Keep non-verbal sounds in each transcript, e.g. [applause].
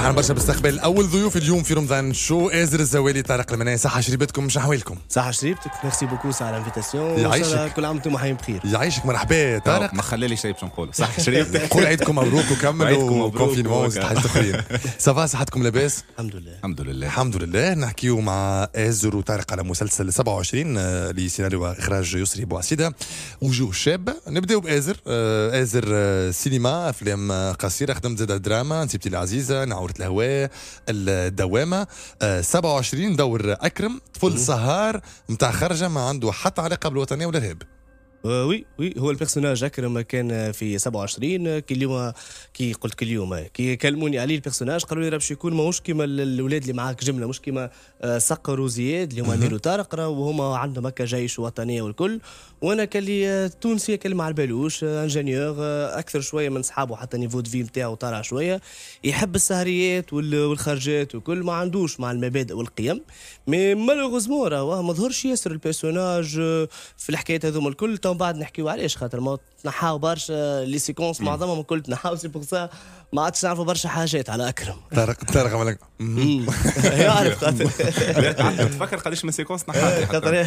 فرحان برشا بستقبل اول ضيوف اليوم في رمضان شو ازر الزوالي طارق المناي صحة شريبتكم شنو احوالكم؟ صحة شريبتك ميرسي بوكو على الانفيتاسيون يعيشك كل عام وانتم حيين بخير يعيشك مرحبا طارق ما خلالي شيء باش نقوله صحة [laughs] شريبتك قول عيدكم مبروك وكملوا كونفينمون وست اخرين [laughs] صحتكم لاباس؟ الحمد لله الحمد لله الحمد لله نحكيو مع ازر وطارق على مسلسل 27 آه، لسيناريو واخراج يسري بوعسيده وجوه شابه نبداو بازر آه، ازر آه، سينما افلام قصيره خدمت زاد دراما نسيبتي العزيزه نعور دورة الهواء الدوامة 27 آه، دور أكرم طفل سهار متاع خرجة ما عنده حتى علاقة بالوطنية ولا الإرهاب آه، وي وي هو البيرسوناج اكرم كان في 27 كي اليوم كي قلت كل اليوم كي كلموني عليه البيرسوناج قالوا لي راه باش يكون ماهوش كيما الاولاد اللي معاك جمله مش كيما صقر آه، وزياد اللي هما نير وطارق وهما عندهم هكا جيش وطنيه والكل وانا لي آه، تونسي كان مع البالوش انجينيور اكثر شويه من صحابه حتى نيفو دو في نتاعو طالع شويه يحب السهريات والخرجات وكل ما عندوش مع المبادئ والقيم مي مالوغوزمون راه ما ظهرش ياسر البيرسوناج في الحكايات هذوما الكل وقتها ومن بعد نحكيو علاش خاطر ما تنحاو برشا لي سيكونس معظمهم الكل تنحاو سي بوغ سا ما عادش نعرفوا برشا حاجات على اكرم طارق طارق عمل يعرف خاطر تفكر قداش من سيكونس نحاو [laughs]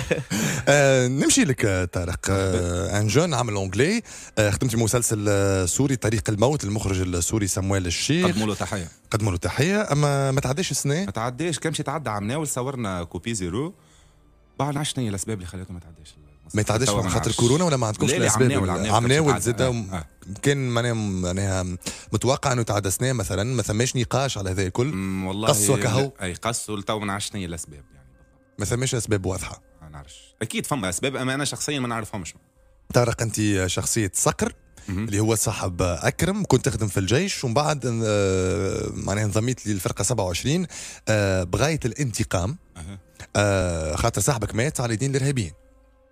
آه، نمشي لك آه، طارق ان آه، جون عمل اونجلي خدمت في مسلسل سوري طريق الموت المخرج السوري سموال الشيخ قدموا له تحيه قدموا له تحيه اما ما تعداش السنه ما تعداش كمشي تعدى عمناول صورنا كوبي زيرو بعد عشنا هي الاسباب اللي خليته ما تعداش ما يتعداش من خاطر كورونا ولا ما عندكمش الاسباب عم ناول زاد آه. كان معناها معناها متوقع انه تعدسناه مثلا ما ثماش نقاش على هذا الكل والله قصوا كهو اي قصوا لتو ما نعرفش شنو الاسباب يعني ما ثماش اسباب واضحه ما نعرفش اكيد فما اسباب اما انا شخصيا ما نعرفهمش طارق انت شخصيه صقر اللي هو صاحب اكرم كنت تخدم في الجيش ومن بعد آه، معناها انضميت للفرقه 27 آه، بغايه الانتقام خاطر صاحبك مات على يدين الارهابيين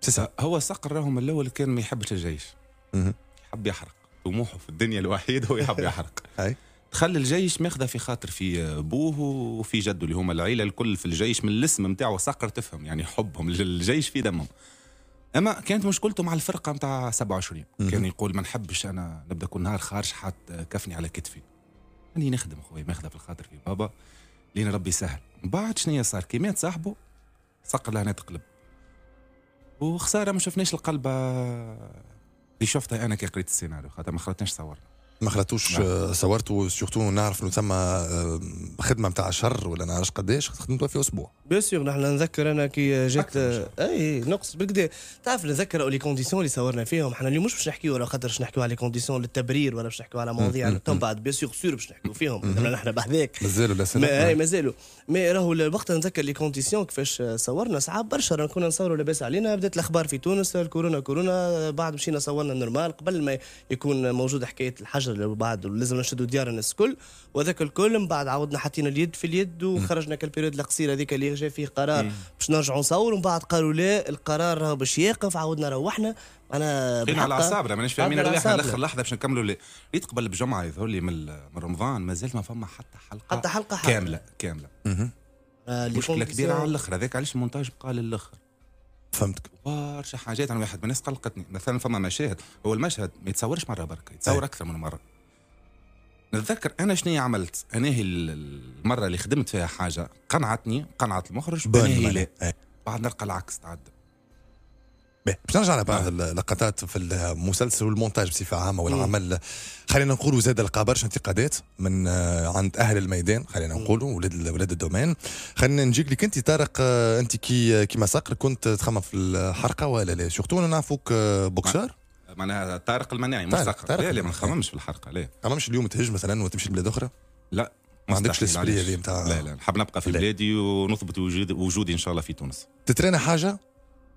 تسعة هو صقر راهو من الاول كان ما يحبش الجيش يحب يحرق طموحه في الدنيا الوحيد هو يحب يحرق [laughs] تخلي الجيش ماخذه في خاطر في بوه وفي جده اللي هما العيله الكل في الجيش من الاسم نتاعو صقر تفهم يعني حبهم للجيش في دمهم اما كانت مشكلته مع الفرقه نتاع 27 كان يقول ما نحبش انا نبدا كل نهار خارج حاط كفني على كتفي اني نخدم خويا ماخذه في الخاطر في بابا لين ربي سهل من بعد شنو صار كي مات صاحبه صقر لهنا تقلب وخساره ما شفناش القلبه آه، اللي شفتها انا كي قريت السيناريو خاطر ما خرجتناش صورنا ما خلطوش نعم. آه، صورته سورتو نعرف انه ثم آه، خدمه نتاع شهر ولا نعرفش قداش خدمتوها في اسبوع بيان سور نحن نذكر انا كي جات اي آه، إيه، نقص بالكدا تعرف نذكر لي كونديسيون اللي صورنا فيهم احنا اليوم مش باش نحكيو على خاطر باش نحكيو على لي كونديسيون للتبرير ولا باش نحكيو على مواضيع تو بعد بيان سور سور باش نحكيو فيهم نحن بحذاك مازالوا لا اي مازالوا إيه، نعم. مي راهو الوقت نذكر لي كونديسيون كيفاش صورنا صعب برشا كنا نصوروا لاباس علينا بدات الاخبار في تونس الكورونا كورونا بعد مشينا صورنا نورمال قبل ما يكون موجود حكايه الحجر لبعض ولازم نشدوا الناس الكل وذاك الكل من بعد عاودنا حطينا اليد في اليد وخرجنا كالبيريود القصيره هذيك اللي جا فيه قرار باش نرجعوا نصوروا من بعد قالوا لا القرار راه باش يقف عاودنا روحنا انا خلينا على عصابره مانيش فاهمين على الاخر لحظه باش نكملوا اللي قبل بجمعه يظهر لي من رمضان مازال ما فما حتى حلقه حتى حلقه, حلقة. كامله كامله آه، مشكله كبيره على الاخر هذاك علاش المونتاج بقى للاخر فهمتك برشا حاجات انا واحد من الناس قلقتني مثلا فما مشاهد هو المشهد ما يتصورش مره برك يتصور اكثر من مره نتذكر انا شنو عملت انا هي المره اللي خدمت فيها حاجه قنعتني قنعت المخرج بعد نلقى العكس تعدى باش نرجع لبعض اللقطات في المسلسل والمونتاج بصفه عامه والعمل خلينا نقولوا زاد لقى برشا انتقادات من آه، عند اهل الميدان خلينا نقولوا ولاد ولاد الدومين خلينا نجيك لك انت طارق آه، انت كي آه، كيما صقر كنت تخمم في الحرقه ولا لا سورتو انا نعرفوك بوكسور معناها طارق المناعي مش صقر لا لا ما نخممش في الحرقه لا تخممش اليوم تهج مثلا وتمشي لبلاد اخرى لا ما عندكش الاسبري هذه نتاع لا لا نحب نبقى في بلادي ونثبت وجودي ان شاء الله في تونس تترينا حاجه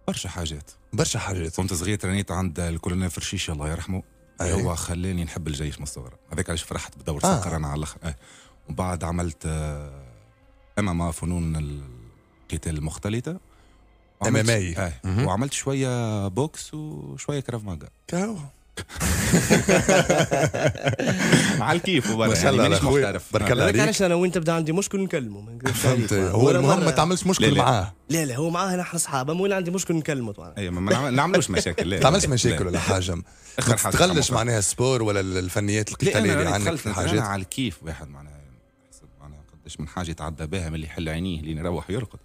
برشا حاجات برشا حاجات كنت صغير ترانيت عند الكولونيل فرشيش الله يرحمه أيه. هو أيوة، خلاني نحب الجيش من الصغر هذاك علاش فرحت بدور آه. سكر انا على الاخر آه. ومن بعد عملت آه، اما ما إيه فنون القتال المختلطه ام ام اي إيه. وعملت شويه بوكس وشويه كراف ماجا مع الكيف برا يعني مانيش محترف آه. عليك علاش انا وانت بدا عندي مشكل نكلمه ما فهمت هو المهم ما تعملش مشكل معاه لا لا هو معاه انا اصحاب اما وانا عندي مشكل نكلمه طبعا اي أيوة، ما نعملوش مشاكل ما تعملش مشاكل ولا حاجه ما تغلش معناها السبور ولا الفنيات القتاليه اللي عندك في الحاجات على الكيف واحد معناها معناها قداش من حاجه يتعدى بها من اللي يحل عينيه لين يروح يرقد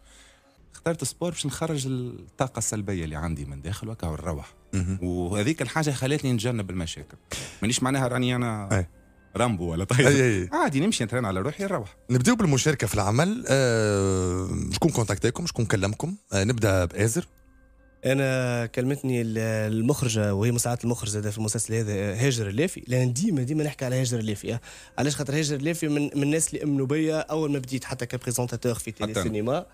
اخترت سبور باش نخرج الطاقه السلبيه اللي عندي من داخل وكا نروح وهذيك الحاجه خلتني نتجنب المشاكل مانيش معناها راني انا أي. رامبو ولا طيب عادي نمشي نترين على روحي نروح نبداو بالمشاركه في العمل أه شكون كونتاكتيكم شكون كلمكم أه نبدا بازر انا كلمتني المخرجه وهي مساعده المخرج زاد في المسلسل هذا هاجر اللافي لان ديما ديما نحكي على هاجر اللافي آه. علاش خاطر هاجر اللافي من, من الناس اللي امنوا بيا اول ما بديت حتى كبريزونتاتور في تيلي سينما أه.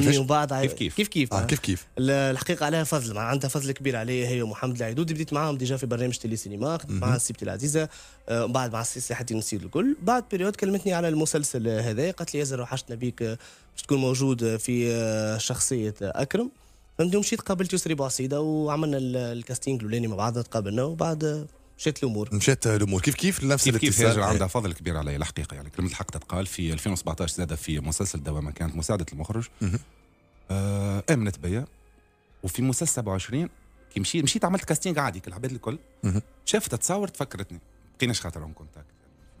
فني وبعض كيف كيف كيف كيف, آه كيف كيف الحقيقه عليها فضل عندها فضل كبير عليها هي ومحمد العيدود بديت معاهم ديجا في برنامج تيلي سينما مع السيبتي العزيزه آه، بعد مع السي حتى نسيت الكل بعد بيريود كلمتني على المسلسل هذا قالت لي يزر وحشتنا بيك آه، باش تكون موجود آه، في شخصيه اكرم فهمتني ومشيت قابلت يسري بوعصيده وعملنا الكاستينج الاولاني مع بعضنا تقابلنا وبعد مشات الامور مشات الامور كيف كيف نفس كيف كيف هاجر عندها إيه. فضل كبير علي الحقيقه يعني كلمه الحق تتقال في 2017 زاد في مسلسل دوامه كانت مساعده المخرج آه امنت بيا وفي مسلسل 27 كي مشيت مشيت عملت كاستينغ عادي كل العباد الكل شافت تصور تفكرتني بقيناش خاطرهم كونتاكت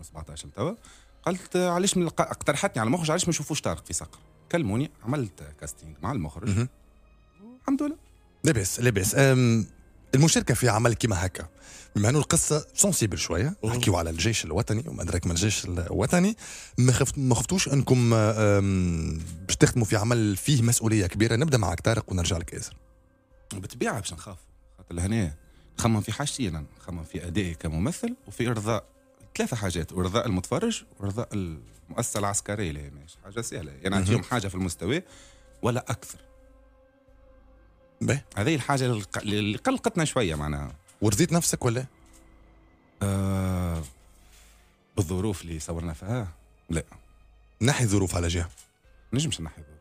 2017 توا قالت علاش اقترحتني على المخرج علاش ما نشوفوش طارق في صقر كلموني عملت كاستينغ مع المخرج الحمد لله لاباس لاباس المشاركه في عمل كيما هكا بما انه القصه سونسيبل شويه نحكيو على الجيش الوطني وما ادراك ما الجيش الوطني ما ما خفتوش انكم باش تخدموا في عمل فيه مسؤوليه كبيره نبدا معك طارق ونرجع لك ياسر بالطبيعه باش نخاف خاطر لهنا نخمم في حاجتين انا نخمم في ادائي كممثل وفي ارضاء ثلاثة حاجات وارضاء المتفرج وارضاء المؤسسة العسكرية اللي مش حاجة سهلة يعني نعطيهم حاجة في المستوى ولا أكثر به هذه الحاجه اللي قلقتنا شويه معناها ورضيت نفسك ولا؟ آه بالظروف اللي صورنا فيها آه. لا نحي ظروف على جهه نجمش نحي ظروف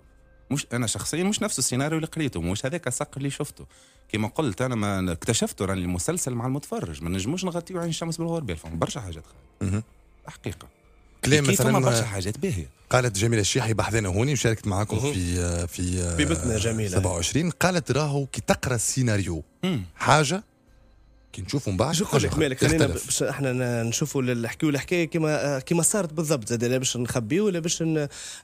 مش انا شخصيا مش نفس السيناريو اللي قريته مش هذاك السقف اللي شفته كما قلت انا ما اكتشفته راني المسلسل مع المتفرج ما نجموش نغطيه عين الشمس بالغربال برشا حاجات خايبه حقيقه كلام مثلا برشا حاجات باهيه قالت جميله الشيحي بحذنا هوني وشاركت معاكم في آه، في آه، في ببثنا جميله 27 قالت راهو كي تقرا السيناريو حاجه كي نشوفوا من بعد نقول لك مالك خلينا باش احنا نشوفوا نحكيوا الحكايه آه، كما كما صارت بالضبط زاد لا باش نخبيو ولا باش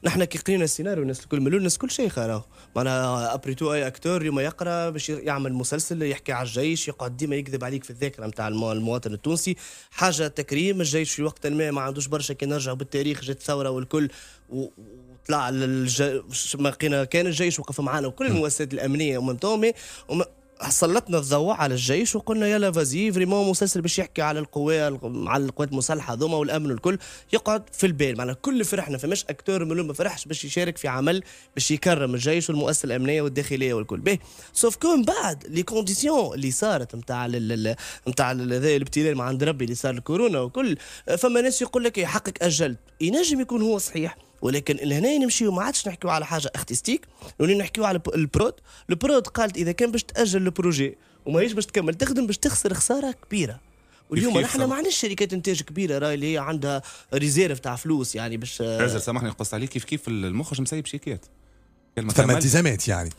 نحن كي قرينا السيناريو الناس الكل ملول الناس الكل شيخه راهو معناها آه، ابري تو اي اكتور يوم يقرا باش يعمل مسلسل يحكي على الجيش يقعد ديما يكذب عليك في الذاكره نتاع المواطن التونسي حاجه تكريم الجيش في وقت ما ما عندوش برشا كي نرجعوا بالتاريخ جات ثوره والكل وطلع للج... ما كان الجيش وقف معنا وكل المؤسسات الامنيه ومن تومي وما سلطنا الضوء على الجيش وقلنا يلا فازي فريمون مسلسل باش يحكي على القوى على القوات المسلحه ذوما والامن والكل يقعد في البال معناها كل فرحنا فماش اكتور منهم ما فرحش باش يشارك في عمل باش يكرم الجيش والمؤسسه الامنيه والداخليه والكل به سوف كون بعد لي كونديسيون اللي صارت نتاع نتاع الابتلاء مع عند ربي اللي صار الكورونا وكل فما ناس يقول لك حقك اجلت ينجم يكون هو صحيح ولكن لهنا نمشيو ما عادش نحكيو على حاجه ارتستيك نولي نحكيو على البرود البرود قالت اذا كان باش تاجل البروجي وماهيش باش تكمل تخدم باش تخسر خساره كبيره واليوم نحن ما عندناش شركات انتاج كبيره راهي اللي هي عندها ريزيرف تاع فلوس يعني باش عزر آه، سامحني قصت عليك كيف كيف المخرج مسيب شيكات فما التزامات يعني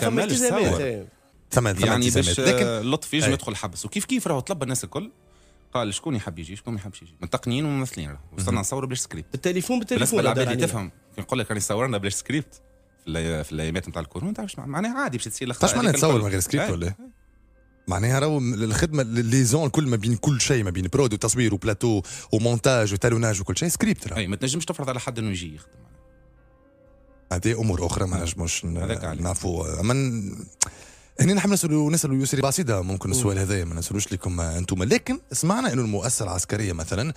فما التزامات يعني أيوة. ثم يعني باش آه، لطف لطفي يجم يدخل حبس وكيف كيف راهو طلب الناس الكل قال شكون يحب يجي شكون ما يحبش يجي من تقنيين وممثلين وصلنا نصوروا بلاش سكريبت بالتليفون بالتليفون العباد اللي تفهم كي نقول لك راني صورنا بلاش سكريبت في في الايامات نتاع الكورونا معناها عادي باش تصير الاخطاء طيب، معناها تصور من غير سكريبت إيه. ولا إيه؟ معناها راهو الخدمه ليزون الكل ما بين كل شيء ما بين برود وتصوير وبلاتو ومونتاج وتالوناج وكل شيء سكريبت راهو اي ما تنجمش تفرض على حد انه يجي يخدم هذه امور اخرى ما نجموش نعرفوا اما هنا نحب نسالوا نسالوا يسري باسيدا ممكن السؤال هذايا ما نسالوش لكم انتم لكن سمعنا انه المؤسسه العسكريه مثلا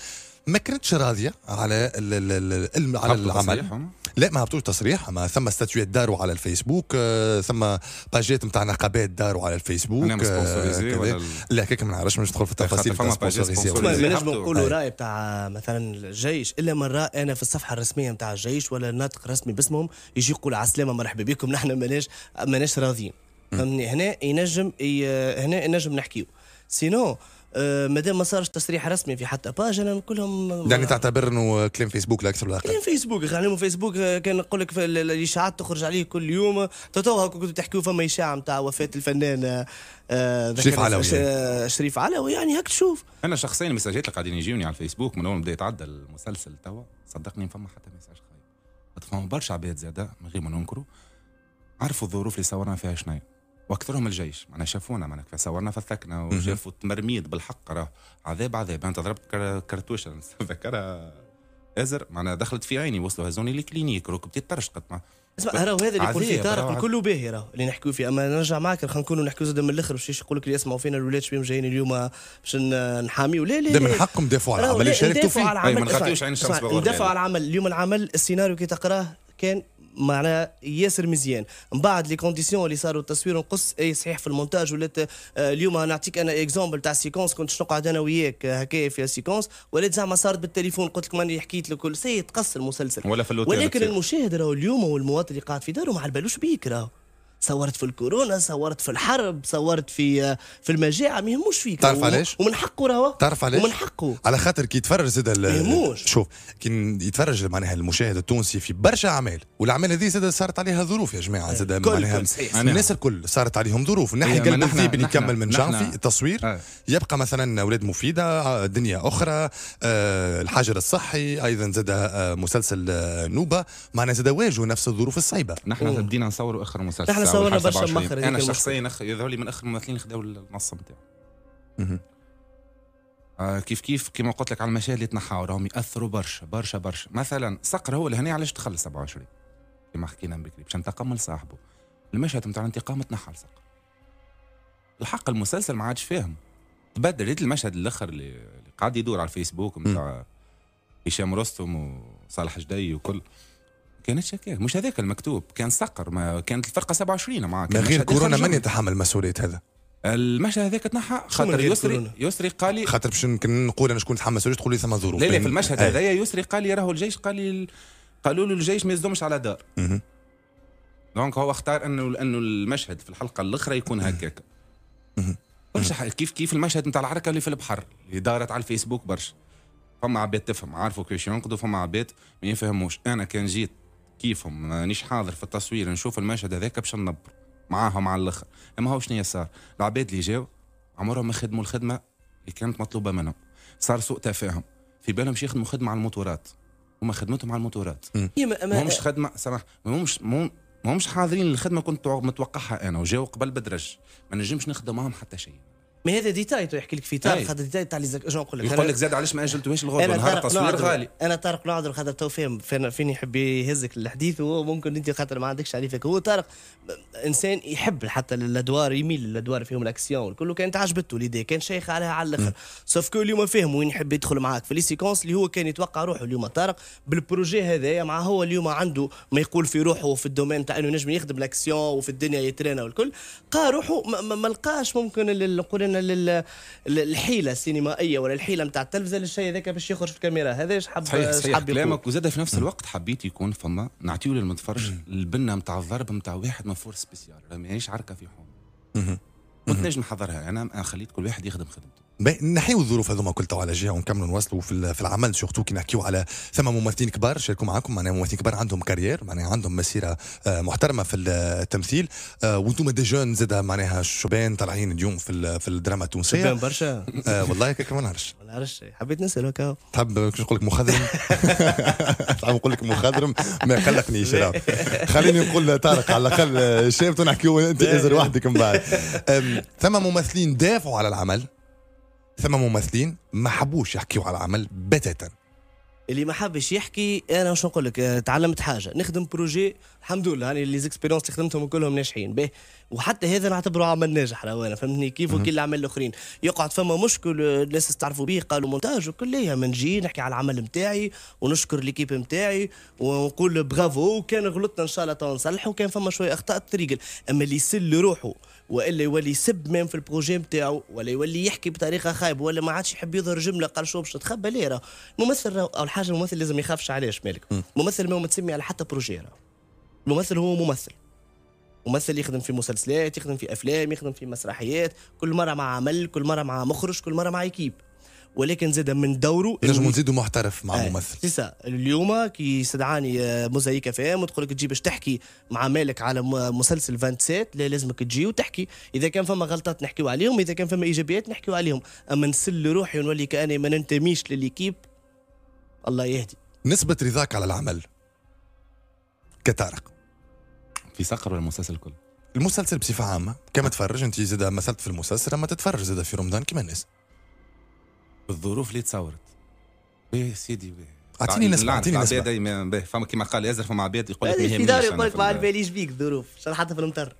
ما كانتش راضيه على الـ الـ الـ على العمل لا ما هبطوش تصريح اما ثم ستاتويات داروا على الفيسبوك آه، ثم باجات نتاع نقابات داروا على الفيسبوك آه، ولا لا كيك ما نعرفش مش ندخل في التفاصيل فما ما نجم نقولوا أيوه. راي نتاع مثلا الجيش الا من راى انا في الصفحه الرسميه نتاع الجيش ولا ناطق رسمي باسمهم يجي يقول على السلامه مرحبا بكم نحن ماناش ماناش راضيين فهمني هنا ينجم هنا ينجم نحكيو سينو آه، مادام ما صارش تصريح رسمي في حتى باج انا كلهم يعني تعتبر انه كلام فيسبوك لا اكثر ولا اقل كلام فيسبوك يعني فيسبوك آه، كان نقول لك الاشاعات تخرج عليه كل يوم تو كنتوا تحكيوا فما اشاعه نتاع وفاه الفنان آه، شريف علوي شريف علوي يعني هك تشوف انا شخصيا المساجات اللي قاعدين يجوني على الفيسبوك من اول ما بدا يتعدى المسلسل توا صدقني فما حتى مساج خايب فما برشا عباد زاده من غير ما ننكروا عرفوا الظروف اللي صورنا فيها شنايا واكثرهم الجيش معنا شافونا معنا صورنا فثكنا وشافوا تمرميد بالحق راه عذاب عذاب انت ضربت كرتوشه نتذكرها [laughs] ازر معنا دخلت في عيني وصلوا هزوني لكلينيك ركبتي طرشقت ما اسمع راهو هذا اللي يكون في طارق الكل باهي راهو اللي نحكيو فيه اما نرجع معك خلينا نكونوا نحكيو زاد من الاخر باش يقول لك اللي يسمعوا فينا الولاد شبيهم جايين اليوم باش نحاميو لا لا ده من حقهم دافعوا على العمل اللي شاركتوا فيه ما نغطيوش عين الشمس دافعوا على العمل اليوم العمل السيناريو كي تقراه كان معناها ياسر مزيان من بعد لي كونديسيون اللي صاروا التصوير نقص اي صحيح في المونتاج ولات آه، اليوم نعطيك انا اكزومبل تاع سيكونس كنت نقعد انا وياك آه، هكايا في سيكونس ولات زعما صارت بالتليفون قلت لك ماني حكيت لك كل سي تقص المسلسل ولا في ولكن المشاهد راهو اليوم والمواطن اللي قاعد في داره ما على بالوش بيك راهو صورت في الكورونا صورت في الحرب صورت في في المجاعه ما يهموش فيك تعرف علاش ومن حقه راهو تعرف علاش ومن حقه على خاطر كي يتفرج زاد ما يهموش شوف كي يتفرج معناها المشاهد التونسي في برشا اعمال والاعمال هذه زاد صارت عليها ظروف يا جماعه إيه. زاد معناها إيه. الناس الكل صارت عليهم ظروف نحي قلب الذيب اللي كمل من إيه، جانفي التصوير يبقى مثلا اولاد مفيده دنيا اخرى آه، الحجر الصحي ايضا زاد آه، مسلسل آه، نوبه معناها زاد واجهوا نفس الظروف الصعيبه نحن بدينا نصوروا اخر مسلسل اتصور برشا مخر انا شخصيا يظهر لي من اخر الممثلين خداو المنصه نتاعي آه كيف كيف كما قلت لك على المشاهد اللي تنحاو راهم ياثروا برشا برشا برشا مثلا صقر هو لهنا علاش تخلص 27 كما حكينا من بكري باش انتقم لصاحبه المشهد نتاع الانتقام تنحى لصقر الحق المسلسل ما عادش فاهم تبدل ريت المشهد الاخر اللي قاعد يدور على الفيسبوك نتاع هشام رستم وصالح جدي وكل كانت شكاك مش هذاك المكتوب كان صقر ما كانت الفرقه 27 معاك من غير كورونا من يتحمل مسؤوليه هذا المشهد هذاك تنحى خاطر يسري كورونا. يسري قال لي خاطر باش نقول انا شكون يتحمل مسؤوليه تقول لي ثم ظروف لا لا في المشهد هذايا آه. يسري قال لي راهو الجيش قال لي قالوا له الجيش ما يصدمش على دار دونك هو اختار انه انه المشهد في الحلقه الاخرى يكون هكاك كيف كيف المشهد نتاع العركه اللي في البحر اللي دارت على الفيسبوك برشا فما عباد تفهم عارفوا كيفاش ينقدوا فما عباد ما يفهموش انا كان جيت كيفهم مانيش حاضر في التصوير نشوف المشهد هذاك باش ننبر معاهم على الاخر اما هو شنو صار العباد اللي جاو عمرهم ما خدموا الخدمه اللي كانت مطلوبه منهم صار سوء تفاهم في بالهم يخدموا خدمه على الموتورات هما خدمتهم على الموتورات ما همش خدمه سمح ما همش ما همش حاضرين للخدمه كنت متوقعها انا وجاو قبل بدرج ما نجمش نخدم معاهم حتى شيء مي هذا ديتاي يحكي لك في تاريخ هذا ديتاي تاع شنو نقول لك يقول لك زاد علاش ما اجلتوهاش الغدوه نهار التصوير غالي انا طارق نعذر خاطر تو فاهم فين يحب يهزك الحديث وممكن انت خاطر ما عندكش عليه فيك هو طارق انسان يحب حتى الادوار يميل للادوار فيهم الاكسيون الكل كان عجبته ليدي كان شيخ عليها على الاخر سوف كو اليوم فاهم وين يحب يدخل معاك في لي سيكونس اللي هو كان يتوقع روحه اليوم طارق بالبروجي هذايا مع هو اليوم عنده ما يقول في روحه وفي الدومين تاع انه نجم يخدم الاكسيون وفي الدنيا يترينا والكل قا روحه ما, لقاش ممكن نقول للحيله السينمائيه ولا الحيله نتاع التلفزه للشيء هذاك باش يخرج في الكاميرا هذا ايش حب صحيح صحيح حب كلامك وزاد في نفس الوقت حبيت يكون فما نعطيو للمتفرج البنه نتاع الضرب نتاع واحد من فور سبيسيال ماهيش عركه في حوم كنت نجم نحضرها انا خليت كل واحد يخدم خدمته نحيو الظروف هذوما كل على جهه ونكملوا نوصلوا في, في العمل سورتو كي نحكيو على ثم ممثلين كبار شاركوا معاكم معناها ممثلين كبار عندهم كارير معناها عندهم مسيره آه، محترمه في التمثيل آه، وانتم دي جون زاد معناها شبان طالعين اليوم في في الدراما التونسيه شبان برشا آه والله كيك ما نعرفش ما نعرفش حبيت نسال هكا تحب نقول لك مخضرم [laughs] تحب نقول لك مخضرم ما يقلقنيش خليني نقول طارق على الاقل آه، شابت ونحكيو انت ازر [laughs] وحدك من بعد ثم ممثلين دافعوا على العمل ثم ممثلين ما حبوش يحكيوا على العمل بتاتا اللي ما حبش يحكي انا شو نقول لك آه، تعلمت حاجه نخدم بروجي الحمد لله يعني لي زيكسبيريونس اللي خدمتهم كلهم ناجحين به وحتى هذا نعتبره عمل ناجح انا فهمتني كيف وكل الاعمال الاخرين يقعد فما مشكل الناس تعرفوا به قالوا مونتاج وكلية من نجي نحكي على العمل نتاعي ونشكر ليكيب نتاعي ونقول برافو وكان غلطنا ان شاء الله تو نصلحه وكان فما شويه اخطاء تريقل اما اللي يسل روحه والا يولي يسب مام في البروجي نتاعو ولا يولي يحكي بطريقه خايبه ولا ما عادش يحب يظهر جمله قال شو باش تخبى ليه راه الممثل او الحاجه الممثل لازم يخافش عليه مالك ممثل ما تسمي على حتى بروجي راه الممثل هو ممثل ممثل يخدم في مسلسلات يخدم في افلام يخدم في مسرحيات كل مره مع عمل كل مره مع مخرج كل مره مع ايكيب ولكن زاد من دوره نجم نزيدو محترف مع آه. ممثل سيسا اليوم كي استدعاني آه، موزايكا فام وتقول لك تجي باش تحكي مع مالك على مسلسل 27 لا لازمك تجي وتحكي اذا كان فما غلطات نحكيو عليهم اذا كان فما ايجابيات نحكيو عليهم اما نسل روحي ونولي كاني ما ننتميش لليكيب الله يهدي نسبة رضاك على العمل كطارق في صقر ولا المسلسل كله؟ المسلسل بصفة عامة كما تفرج أنت زاد مثلت في المسلسل أما تتفرج زاد في رمضان كما الناس بالظروف اللي تصورت باهي سيدي باهي اعطيني نسمع اعطيني نسمع دايما فما كما قال يزر فما عباد يقول لك في دار يقول لك ما باليش بيك الظروف حتى في المطر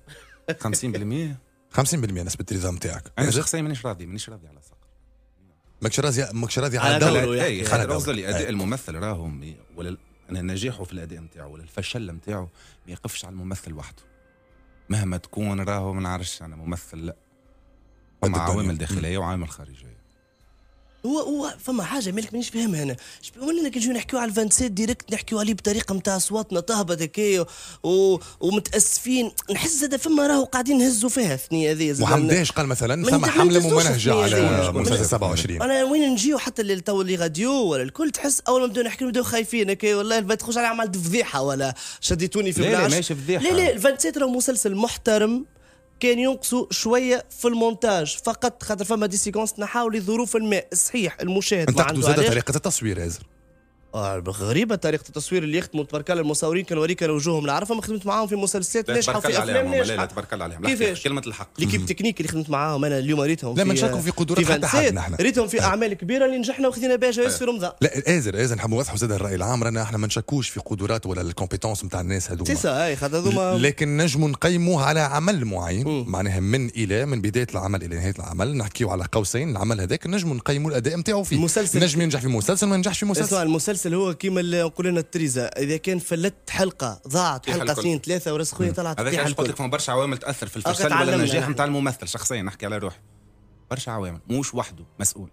50% 50% [laughs] نسبة الرضا نتاعك أنا شخصيا مانيش راضي مانيش راضي على صقر ماكش راضي ماكش راضي على دوره إيه، خلينا لي اداء الممثل راهم ولا انا نجاحه في الاداء نتاعو ولا الفشل نتاعو ما يقفش على الممثل وحده مهما تكون راهو ما نعرفش انا ممثل لا عوامل داخليه وعوامل خارجيه هو هو فما حاجه مالك مانيش فاهمها انا ولا كي نجيو نحكيو على سيت ديريكت نحكيو عليه بطريقه نتاع اصواتنا تهبط هكا ومتاسفين نحس زاد فما راهو قاعدين نهزوا فيها ثنية هذه محمد داش قال مثلا فما حمله ممنهجه على مسلسل 27 انا وين نجيو حتى اللي تو اللي غاديو ولا الكل تحس اول ما نبداو نحكيو نبداو خايفين هكا والله تخرج على عملت فضيحه ولا شديتوني في لا لا ماشي فضيحه لا لا سيت راهو مسلسل محترم كان ينقصوا شويه في المونتاج فقط خاطر فما دي سيكونس نحاولوا لظروف ما صحيح المشاهد ما عنده زاد طريقه التصوير هذا غريبه طريقه التصوير اللي يخدموا تبارك الله المصورين كنوريك انا وجوههم العارفه ما خدمت معاهم في مسلسلات ناجحه في افلام ناجحه لا تبارك الله عليهم كيفاش كلمه الحق ليكيب تكنيك اللي خدمت معاهم انا اليوم ريتهم لا ما نشاركهم في قدرات حتى حد نحن ريتهم في اعمال كبيره اللي نجحنا وخذينا بها جوائز في رمضان لا ازر ازر نحب نوضحوا زاد الراي العام رانا احنا ما نشكوش في قدرات ولا الكومبيتونس نتاع الناس هذوما سي اي خاطر هذوما لكن نجموا نقيموه على عمل معين معناها من الى من بدايه العمل الى نهايه العمل نحكيو على قوسين العمل هذاك نجموا نقيموا الاداء نتاعو فيه مسلسل نجم ينجح في مسلسل ما ينجحش في مسلسل ياسل هو كيما نقول لنا التريزا اذا كان فلت حلقه ضاعت حلقه اثنين ثلاثه وراس خويا طلعت هذاك علاش قلت لك فما برشا عوامل تاثر في الفشل ولا النجاح نتاع الممثل شخصيا نحكي على روحي برشا عوامل موش وحده مسؤول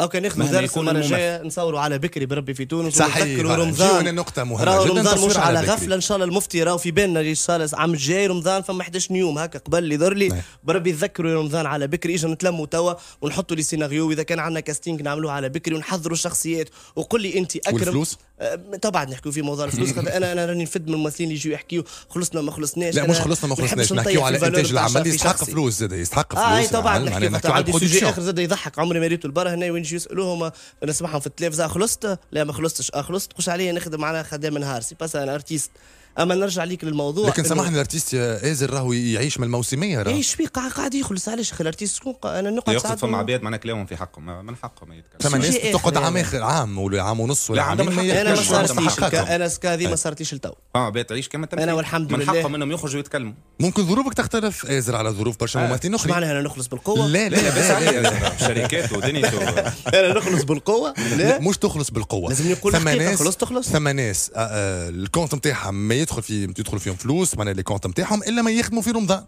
او كان ناخذ درس المره الجايه نصوروا على بكري بربي في تونس صحيح رمضان نقطة مهمة جدا رمضان مش على غفلة ان شاء الله المفتي راهو في بالنا ان شاء الله العام الجاي رمضان فما 11 يوم هكا قبل يضر لي نعم. بربي تذكروا رمضان على بكري اجا نتلموا توا ونحطوا لي سيناريو اذا كان عندنا كاستينج نعملوه على بكري ونحضروا الشخصيات وقول لي انت اكرم والفلوس؟ أه، طبعا نحكيو في موضوع الفلوس [laughs] انا انا راني نفد من الممثلين اللي يجيو يحكيو خلصنا ما خلصناش لا مش خلصنا ما خلصناش نحكيو على انتاج العمل يستحق فلوس زاد يستحق آه، فلوس اه طبعا نحكيو على البرودكسيون اخر زاد يضحك عمري ما ريتو البره هنا ونجي يسالوهم نسمعهم في التلفزه خلصت لا ما خلصتش خلصت قش عليا نخدم على خدام نهار سي باس ان ارتيست اما نرجع ليك للموضوع لكن سامحني الارتيست آزر راهو يعيش من الموسميه راهو يعيش في قاعد يخلص علاش الارتيست شكون انا نقعد يقصد فما عباد معناها كلامهم في حقهم من حقهم فما ناس تقعد عام يعني. اخر عام ولا عام ونص ولا عام انا ما صارتيش انا هذه ما طيب. صارتيش لتو اه عباد تعيش كما انا والحمد لله من حقهم انهم يخرجوا يتكلموا ممكن ظروفك تختلف آزر على ظروف برشا آه، ممثلين اخرين معناها انا نخلص بالقوه لا لا لا شركات ودنيته [laughs] انا نخلص بالقوه لا مش تخلص بالقوه لازم يقول لك ناس تخلص تخلص ثم ناس الكونت نتاعها يدخل في تدخل فيهم فلوس معناها لي كونت نتاعهم الا ما يخدموا في رمضان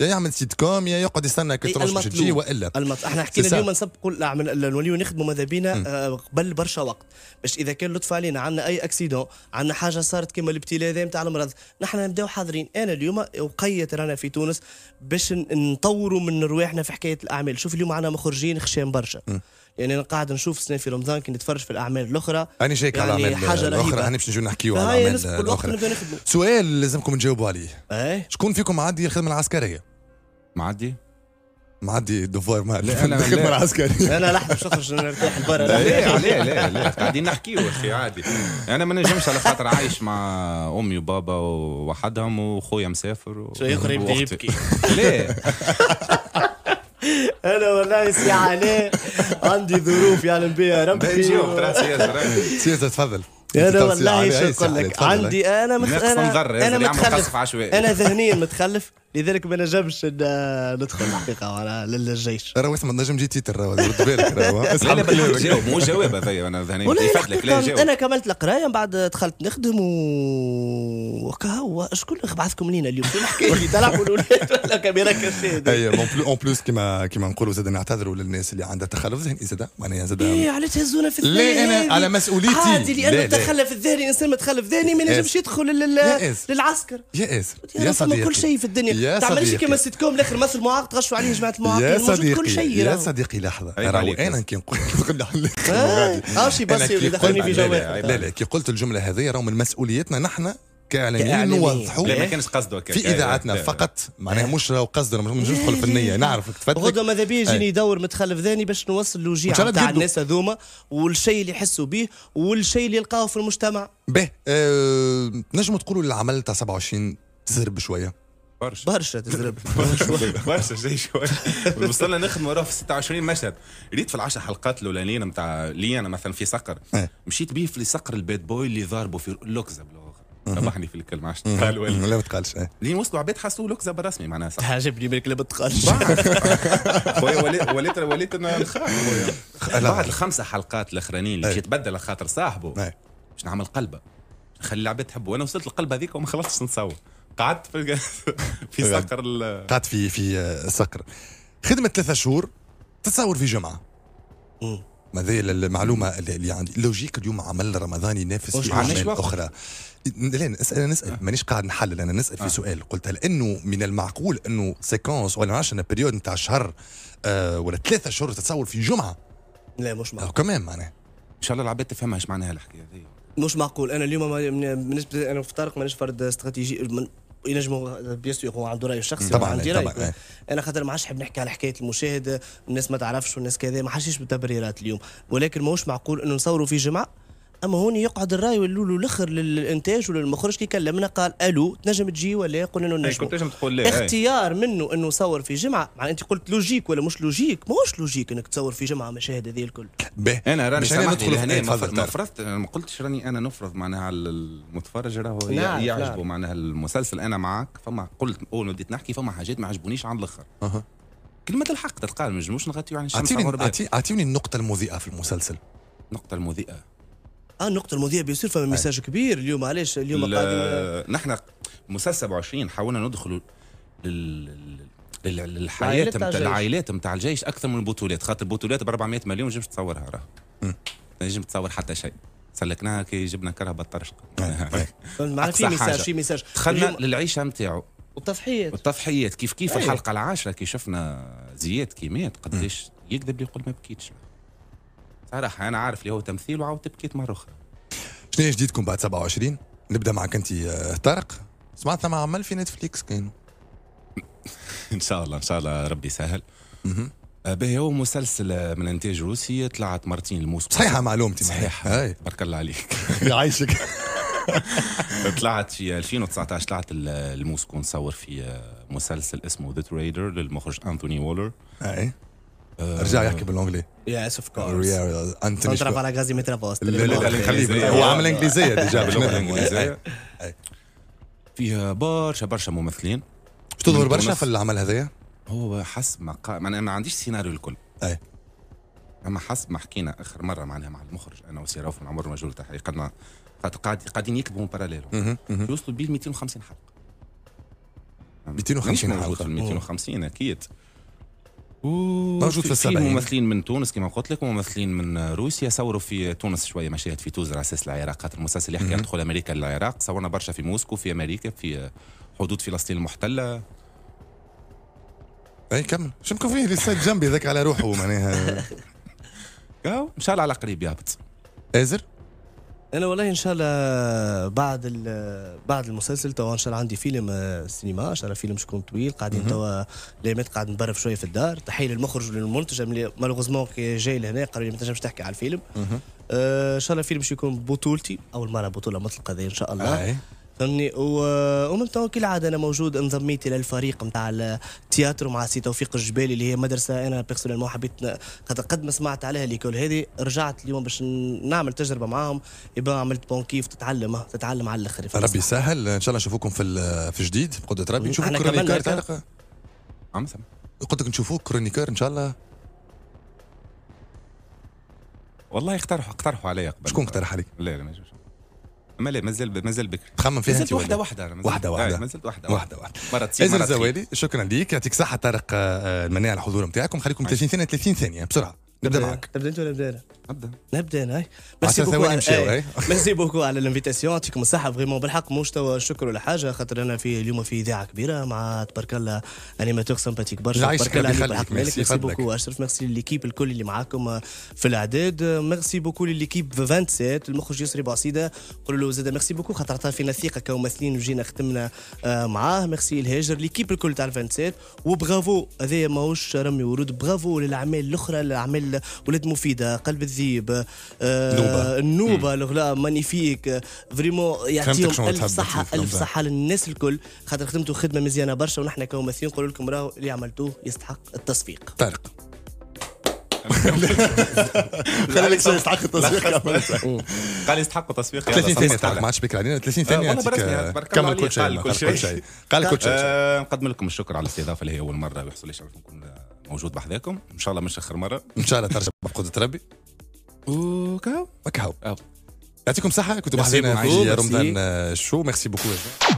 يا يعمل سيت كوم يا يقعد يستنى كترونش باش تجي والا المط... احنا حكينا اليوم نسبقوا نوليو نخدموا ماذا بينا قبل آه، برشا وقت باش اذا كان لطف علينا عندنا اي اكسيدون عندنا حاجه صارت كما الابتلاء هذا نتاع المرض نحن نبداو حاضرين انا اليوم وقيت رانا في تونس باش نطوروا من رواحنا في حكايه الاعمال شوف اليوم عندنا مخرجين خشام برشا يعني انا قاعد نشوف سنه في رمضان كي نتفرج في الاعمال الاخرى انا جايك يعني على الاعمال حاجه الاخرى انا باش نجي نحكيو على الاعمال الاخرى سؤال لازمكم تجاوبوا عليه إيه؟ شكون فيكم عادي الخدمه العسكريه معدي معدي الدفاع ما خدمة عسكري انا لحظه باش نخرج نرتاح لبرا لا لا لا لا قاعدين نحكيو اخي عادي انا ما نجمش على خاطر عايش مع امي وبابا وحدهم وخويا مسافر و... شوي اخر يبدا يبكي لا [laughs] انا والله سي علي عندي ظروف يعلم يعني بها ربي سياسه تفضل انا والله شو نقول لك عندي انا مخ... انا انا متخلف انا ذهنيا متخلف لذلك ما نجمش ندخل الحقيقه على للجيش راهو اسمه نجم جيت تيتر رد بالك راه [laughs] لا لا جاوب مو جواب هذايا انا ذهني لا جواب انا كملت القرايه من بعد دخلت نخدم وكا هو شكون بعثكم لينا اليوم شنو الحكايه اللي طلعوا [laughs] الولاد كاميرا كاشيه اي اون بلوس كيما كيما نقولوا زاد نعتذروا للناس اللي عندها تخلف ذهني زاد معناها زاد ايه علاش تهزونا في الذهن لا انا على مسؤوليتي عادي لان تخلف الذهني انسان متخلف ذهني ما ينجمش يدخل للعسكر يائس يا صديقي كل شيء في الدنيا يا صديقي تعملش كيما سيتكم كوم الاخر مثل معاق تغشوا عليه جماعه المعاقين يا صديقي كل شيء يا صديقي لحظه راهو انا إيه؟ كي نقول نغلي على الاخر اه شي بصير دخلني في جواب لا لا كي قلت الجمله هذه راهو من مسؤوليتنا نحن كاعلاميين نوضحوا ما كانش قصده في اذاعتنا فقط معناها مش راهو قصده مش ندخل في النيه [laughs] نعرف تفتك غدا ماذا بيا يجيني يدور متخلف ذاني باش نوصل الوجيعه تاع الناس هذوما والشيء اللي يحسوا به والشيء اللي يلقاه في المجتمع به أه نجم تقولوا العمل تاع 27 زرب شويه برشا برشا تزرب [laughs] برشا [laughs] شيء شوي وصلنا نخدم وراه في 26 مشهد ريت في العشر حلقات الاولانيين نتاع لي انا مثلا في صقر إيه. مشيت بيه في صقر الباد بوي اللي ضاربوا في لوكزا سامحني إيه. في الكلمة عشان إيه. تقال ولا لا ما تقالش لين وصلوا عباد حسوا لوكزا بالرسمي معناها صح عجبني بالك لا ما تقالش [laughs] خويا وليت وليت انا بعد الخمسه حلقات الاخرانيين اللي تبدل على خاطر صاحبه باش نعمل قلبه نخلي العباد تحبه وانا وصلت القلبه هذيك وما خلصتش نصور [laughs] قعدت في في صقر قعدت في في صقر خدمه ثلاثة شهور تتصور في جمعه ما ذي المعلومه اللي عندي لوجيك اليوم عمل رمضاني ينافس في اعمال اخرى لا نسال نسال آه. مانيش قاعد نحلل انا نسال في آه. سؤال قلت هل انه من المعقول انه سيكونس ولا أنا بريود نتاع شهر آه ولا ثلاثة شهور تتصور في جمعه لا مش معقول كمان معناها ان شاء الله العباد تفهمها ايش معناها الحكايه مش معقول انا اليوم بالنسبه انا في طارق مانيش فرد استراتيجي ينجموا بيسو يكون عنده راي شخصي طبعا عندي راي طبعا. انا خاطر ما عادش نحب نحكي على حكايه المشاهد الناس ما تعرفش والناس كذا ما حشيش بالتبريرات اليوم ولكن ماهوش معقول انه نصوروا في جمعه اما هون يقعد الراي واللولو الاخر للانتاج وللمخرج كي كلمنا قال الو تنجم تجي ولا قلنا له نجم كنت تنجم تقول لي اختيار منه انه صور في جمعه مع انت قلت لوجيك ولا مش لوجيك ماهوش لوجيك انك تصور في جمعه مشاهد هذه الكل به انا راني سامحني ندخل هنا ما فرضت ما قلتش راني انا نفرض معناها على المتفرج راهو نعم، نعم. يعجبه معناها المسلسل انا معاك فما قلت اول بديت نحكي فما حاجات ما عجبونيش عن الاخر أه. كلمة الحق تتقال ما نجموش نغطيو عن الشمس اعطيني اعطيني النقطة المذيئة في المسلسل النقطة المذيئة اه النقطه المذيع بيصير فما ميساج كبير اليوم علاش اليوم قاعدين آه. نحن مسلسل 27 حاولنا ندخلوا لل... نتاع العائلات نتاع الجيش اكثر من البطولات خاطر البطولات ب 400 مليون نجمش تصورها راه نجم تصور حتى شيء سلكناها كي جبنا كره بطرشق مع في ميساج في ميساج دخلنا للعيشه نتاعو والتضحيات والتضحيات كيف كيف الحلقه العاشره كي شفنا زياد كي مات قداش يكذب يقول ما بكيتش صراحه انا عارف اللي هو تمثيل وعاودت بكيت مره اخرى شنو جديدكم بعد 27 نبدا معك انت آه، طارق سمعت ثم عمل في نتفليكس كانوا [laughs] ان شاء الله ان شاء الله ربي يسهل باهي هو مسلسل آه، من انتاج روسي طلعت مرتين الموسم صحيحه معلومتي صحيحه بارك الله عليك يعيشك [laughs] [laughs] طلعت في 2019 طلعت الموسكو نصور في آه، مسلسل اسمه ذا تريدر للمخرج انثوني وولر اي آه، رجع يحكي بالانجلي يس اوف كورس كونترا فالاغازي مترا بوست هو عامل انجليزيه [laughs] اللي جاب [laughs] إيه. فيها برشا برشا ممثلين تظهر برشا في العمل هذايا؟ هو حسب ما قا... معناها ما عنديش سيناريو الكل اي اما حسب ما حكينا اخر مره معناها مع المخرج انا وسير من عمر مجهول تحقيق قعدنا قاعدين يكتبوا باراليل يوصلوا بيه 250 حلقه 250 حلقه 250 اكيد موجود في السبعين ممثلين من تونس كما قلت لك وممثلين من روسيا صوروا في تونس شويه مشاهد في توزر على اساس العراق خاطر المسلسل يحكي عن دخول امريكا للعراق صورنا برشا في موسكو في امريكا في حدود فلسطين المحتله اي كمل شنو بكون فيه السيد جنبي ذاك على روحه معناها [laughs] ان شاء الله على قريب يهبط ازر انا والله ان شاء الله بعد بعد المسلسل توا ان شاء الله عندي فيلم آه، سينما ان شاء الله فيلم شكون طويل قاعدين توا ليمات قاعد نبرف شويه في الدار تحيه للمخرج وللمنتج مالوغوزمون كي جاي لهنا قالوا لي ما تنجمش تحكي على الفيلم آه، ان شاء الله فيلم باش يكون بطولتي اول مره بطوله مطلقه ذي ان شاء الله فهمني ومن تو كالعاده انا موجود انضميت الى الفريق نتاع التياترو مع سي توفيق الجبالي اللي هي مدرسه انا بيرسونيل حبيت خاطر قد ما سمعت عليها ليكول هذه رجعت اليوم باش نعمل تجربه معاهم يبقى عملت بون كيف تتعلم تتعلم على الاخر ربي يسهل ان شاء الله نشوفوكم في في جديد بقدره ربي أمم. نشوفكم كرونيكار تعلق قلت لك نشوفوك كرونيكار ان شاء الله والله اقترحوا اقترحوا علي قبل شكون اقترح عليك؟ لا لا ما يجوش ما لا مازال مازال بكري تخمم فيها انت وحده وحده انا وحده وحده آه، مازلت وحده وحده وحده مره تصير مره زوالي شكرا ليك يعطيك صحه طارق آه، المناعه الحضور نتاعكم خليكم 30 ثانيه 30 ثانيه بسرعه نبدا معك تبدا انت ولا نبدا انا؟ نبدا نبدا انا ميرسي بوكو على ميرسي بوكو على الانفيتاسيون يعطيكم الصحة فريمون بالحق مش توا الشكر ولا حاجة خاطر أنا في اليوم في إذاعة كبيرة مع تبارك الله أنيماتور سامباتيك برشا تبارك الله عليك بالحق مالك ميرسي بوكو أشرف ميرسي ليكيب الكل اللي معاكم في الأعداد ميرسي بوكو ليكيب 27 المخرج يسري بعصيدة قولوا له زاد ميرسي بوكو خاطر عطا فينا ثقة كممثلين وجينا ختمنا آه، معاه ميرسي الهاجر ليكيب الكل تاع 27 وبرافو هذايا ماهوش رمي ورود برافو للأعمال الأخرى الأعمال ولاد مفيدة قلب الذي تهذيب النوبه آه، الغلا مانيفيك فريمون يعطيهم الف صحه الف صحه للناس الكل خاطر خدمتوا خدمه مزيانه برشا ونحن كممثلين نقول لكم راهو اللي عملتوه يستحق التصفيق طارق [laughs] خليك يستحق التصفيق قال يستحق التصفيق 30 ثانيه ما عادش بكري علينا 30 أه، ثانيه كمل كل شيء كل شيء قال كل شيء أه، نقدم لكم الشكر على الاستضافه اللي هي اول مره ويحصل لي شرف نكون موجود بحذاكم ان شاء الله مش اخر مره ان شاء الله ترجع بقدره ربي وكاو كاو يعطيكم الصحه كنتوا معنا معايا رمضان شو ميرسي بوكو